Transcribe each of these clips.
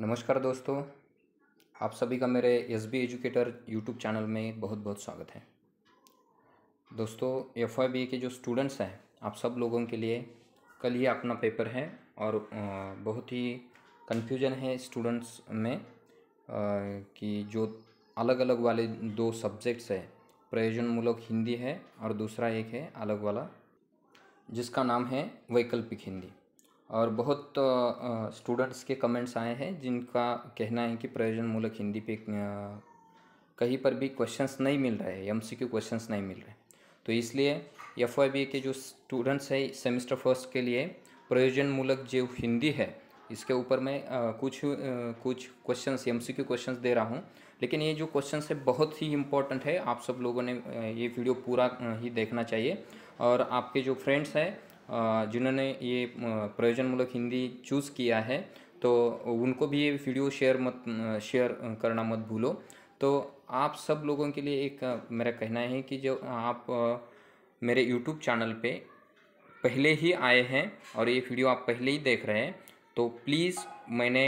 नमस्कार दोस्तों आप सभी का मेरे S B educator YouTube channel में बहुत बहुत स्वागत है दोस्तों एफ आई बी के जो स्टूडेंट्स हैं आप सब लोगों के लिए कल ही अपना पेपर है और बहुत ही कन्फ्यूजन है स्टूडेंट्स में कि जो अलग अलग वाले दो सब्जेक्ट्स है प्रयोजनमूलक हिंदी है और दूसरा एक है अलग वाला जिसका नाम है वैकल्पिक हिंदी और बहुत स्टूडेंट्स के कमेंट्स आए हैं जिनका कहना है कि प्रयोजनमूलक हिंदी पे कहीं पर भी क्वेश्चंस नहीं मिल रहे हैं एम सी क्यू क्वेश्चन नहीं मिल रहे तो इसलिए एफ बी के जो स्टूडेंट्स हैं सेमेस्टर फर्स्ट के लिए प्रयोजनमूलक जो हिंदी है इसके ऊपर मैं कुछ कुछ questions M C Q question दे रहा हूँ लेकिन ये जो क्वेश्चन है बहुत ही इंपॉर्टेंट है आप सब लोगों ने ये वीडियो पूरा ही देखना चाहिए और आपके जो फ्रेंड्स हैं जिन्होंने ये प्रयोजनमूलक हिंदी चूज़ किया है तो उनको भी ये वीडियो शेयर मत शेयर करना मत भूलो तो आप सब लोगों के लिए एक मेरा कहना है कि जो आप मेरे यूट्यूब चैनल पे पहले ही आए हैं और ये वीडियो आप पहले ही देख रहे हैं तो प्लीज़ मैंने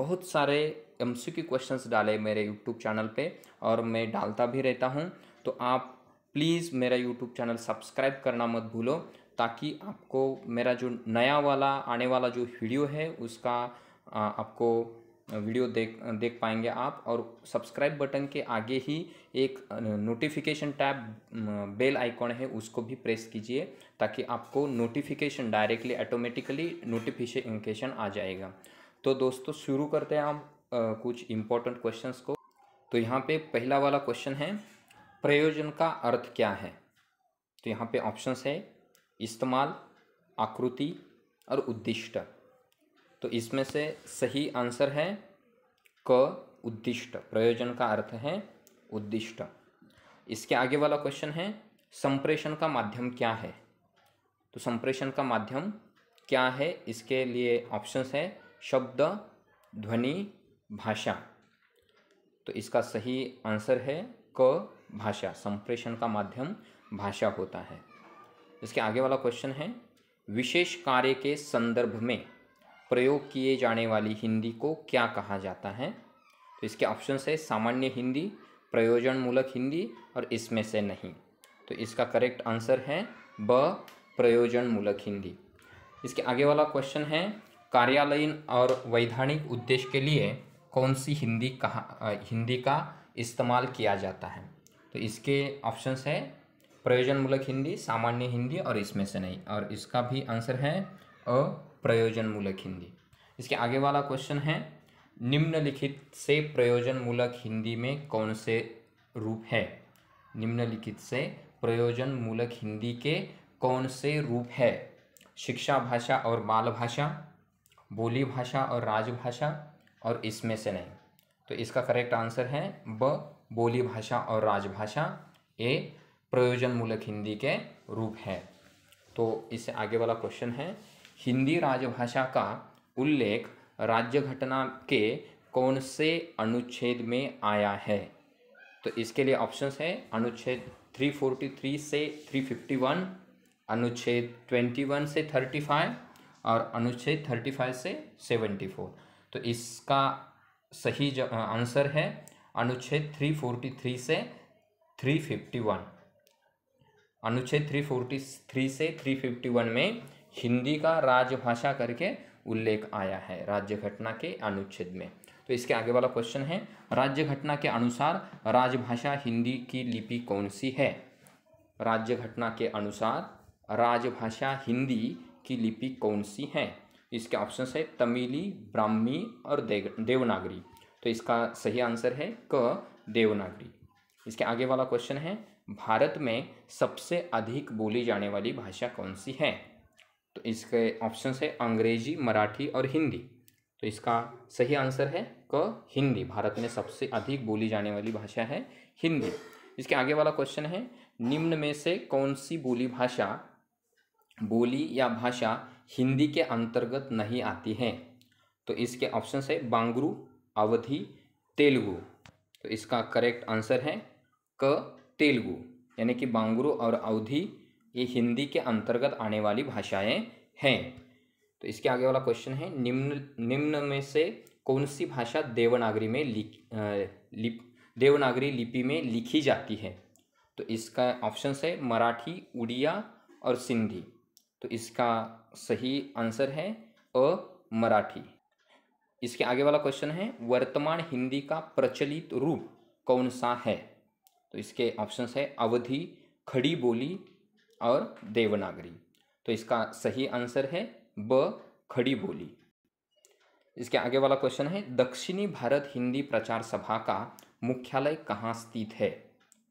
बहुत सारे एम सी क्यू क्वेश्चन डाले मेरे यूट्यूब चैनल पे और मैं डालता भी रहता हूँ तो आप प्लीज़ मेरा यूट्यूब चैनल सब्सक्राइब करना मत भूलो ताकि आपको मेरा जो नया वाला आने वाला जो वीडियो है उसका आपको वीडियो देख देख पाएंगे आप और सब्सक्राइब बटन के आगे ही एक नोटिफिकेशन टैब बेल आइकॉन है उसको भी प्रेस कीजिए ताकि आपको नोटिफिकेशन डायरेक्टली ऑटोमेटिकली नोटिफिकेशन आ जाएगा तो दोस्तों शुरू करते हैं हम कुछ इम्पोर्टेंट क्वेश्चंस को तो यहाँ पे पहला वाला क्वेश्चन है प्रयोजन का अर्थ क्या है तो यहाँ पे ऑप्शंस है इस्तेमाल आकृति और उद्दिष्ट तो इसमें से सही आंसर है क उद्दिष्ट प्रयोजन का अर्थ है उद्दिष्ट इसके आगे वाला क्वेश्चन है संप्रेषण का माध्यम क्या है तो संप्रेषण का माध्यम क्या है इसके लिए ऑप्शंस है शब्द ध्वनि भाषा तो इसका सही आंसर है क भाषा संप्रेषण का माध्यम भाषा होता है इसके आगे वाला क्वेश्चन है विशेष कार्य के संदर्भ में प्रयोग किए जाने वाली हिंदी को क्या कहा जाता है तो इसके ऑप्शन है सामान्य हिंदी प्रयोजन मूलक हिंदी और इसमें से नहीं तो इसका करेक्ट आंसर है ब प्रयोजन मूलक हिंदी इसके आगे वाला क्वेश्चन है कार्यालयीन और वैधानिक उद्देश्य के लिए कौन सी हिंदी कहा हिंदी का इस्तेमाल किया जाता है तो इसके ऑप्शंस है प्रयोजनमूलक हिंदी सामान्य हिंदी और इसमें से नहीं और इसका भी आंसर है अ प्रयोजनमूलक हिंदी इसके आगे वाला क्वेश्चन है निम्नलिखित से प्रयोजनमूलक हिंदी में कौन से रूप है निम्नलिखित से प्रयोजनमूलक हिंदी के कौन से रूप है शिक्षा भाषा और बाल भाषा बोली भाषा और राजभाषा और इसमें से नहीं तो इसका करेक्ट आंसर है ब बोली भाषा और राजभाषा ए प्रयोजन मूलक हिंदी के रूप है तो इससे आगे वाला क्वेश्चन है हिंदी राजभाषा का उल्लेख राज्य घटना के कौन से अनुच्छेद में आया है तो इसके लिए ऑप्शंस है अनुच्छेद 343 से 351 अनुच्छेद 21 से 35 और अनुच्छेद 35 से 74 तो इसका सही आंसर है अनुच्छेद 343 से 351 अनुच्छेद थ्री फोर्टी थ्री से थ्री फिफ्टी वन में हिंदी का राजभाषा करके उल्लेख आया है राज्य घटना के अनुच्छेद में तो इसके आगे वाला क्वेश्चन है राज्य घटना के अनुसार राजभाषा हिंदी की लिपि कौन सी है राज्य घटना के अनुसार राजभाषा हिंदी की लिपि कौन सी है इसके ऑप्शन है तमिली ब्राह्मी और देवनागरी तो इसका सही आंसर है क देवनागरी इसके आगे वाला क्वेश्चन है भारत में सबसे अधिक बोली जाने वाली भाषा कौन सी है तो इसके ऑप्शन है अंग्रेजी मराठी और हिंदी तो इसका सही आंसर है क हिंदी भारत में सबसे अधिक बोली जाने वाली भाषा है हिंदी इसके आगे वाला क्वेश्चन है निम्न में से कौन सी बोली भाषा बोली या भाषा हिंदी के अंतर्गत नहीं आती है तो इसके ऑप्शन है बांगरू अवधि तेलुगु तो इसका करेक्ट आंसर है क तेलुगु यानी कि बांगुरु और अवधि ये हिंदी के अंतर्गत आने वाली भाषाएं हैं तो इसके आगे वाला क्वेश्चन है निम्न निम्न में से कौन सी भाषा देवनागरी में लिख लिप देवनागरी लिपि में लिखी जाती है तो इसका ऑप्शन है मराठी उड़िया और सिंधी तो इसका सही आंसर है अ मराठी इसके आगे वाला क्वेश्चन है वर्तमान हिंदी का प्रचलित रूप कौन सा है तो इसके ऑप्शंस है अवधि खड़ी बोली और देवनागरी तो इसका सही आंसर है ब खड़ी बोली इसके आगे वाला क्वेश्चन है दक्षिणी भारत हिंदी प्रचार सभा का मुख्यालय कहाँ स्थित है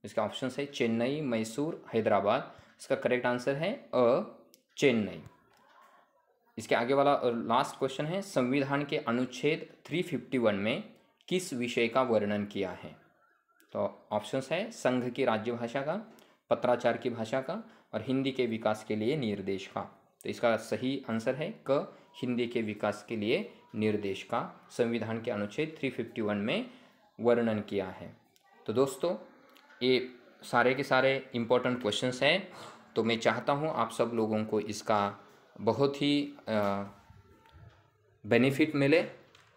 इसका ऑप्शन है चेन्नई मैसूर हैदराबाद इसका करेक्ट आंसर है अ चेन्नई इसके आगे वाला लास्ट क्वेश्चन है संविधान के अनुच्छेद 351 में किस विषय का वर्णन किया है तो ऑप्शंस है संघ की राज्य भाषा का पत्राचार की भाषा का और हिंदी के विकास के लिए निर्देश का तो इसका सही आंसर है क हिंदी के विकास के लिए निर्देश का संविधान के अनुच्छेद 351 में वर्णन किया है तो दोस्तों ये सारे के सारे इम्पोर्टेंट क्वेश्चंस हैं तो मैं चाहता हूँ आप सब लोगों को इसका बहुत ही बेनिफिट मिले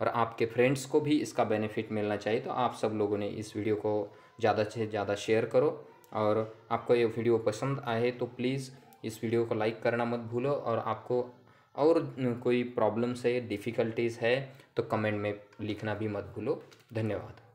और आपके फ्रेंड्स को भी इसका बेनिफिट मिलना चाहिए तो आप सब लोगों ने इस वीडियो को ज़्यादा से ज़्यादा शेयर करो और आपको ये वीडियो पसंद आए तो प्लीज़ इस वीडियो को लाइक करना मत भूलो और आपको और कोई प्रॉब्लम्स है डिफ़िकल्टीज़ है तो कमेंट में लिखना भी मत भूलो धन्यवाद